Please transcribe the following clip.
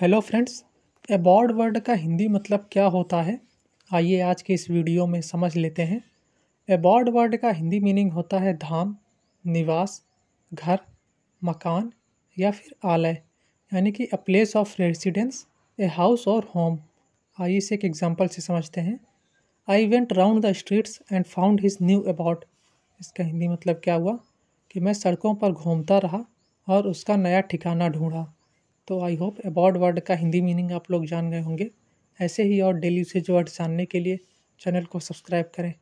hello friends एबॉर्ड word का हिंदी मतलब क्या होता है आइए आज के इस वीडियो में समझ लेते हैं एबॉर्ड वर्ड का हिंदी मीनिंग होता है धाम निवास घर मकान या फिर आलय यानी कि a place of residence a house और होम आइए इसे एक एग्जाम्पल से समझते हैं I went round the streets and found his new abode इसका हिंदी मतलब क्या हुआ कि मैं सड़कों पर घूमता रहा और उसका नया ठिकाना ढूंढा तो आई होप अबाउट वर्ड का हिंदी मीनिंग आप लोग जान गए होंगे ऐसे ही और डेली यूसेज वर्ड जानने के लिए चैनल को सब्सक्राइब करें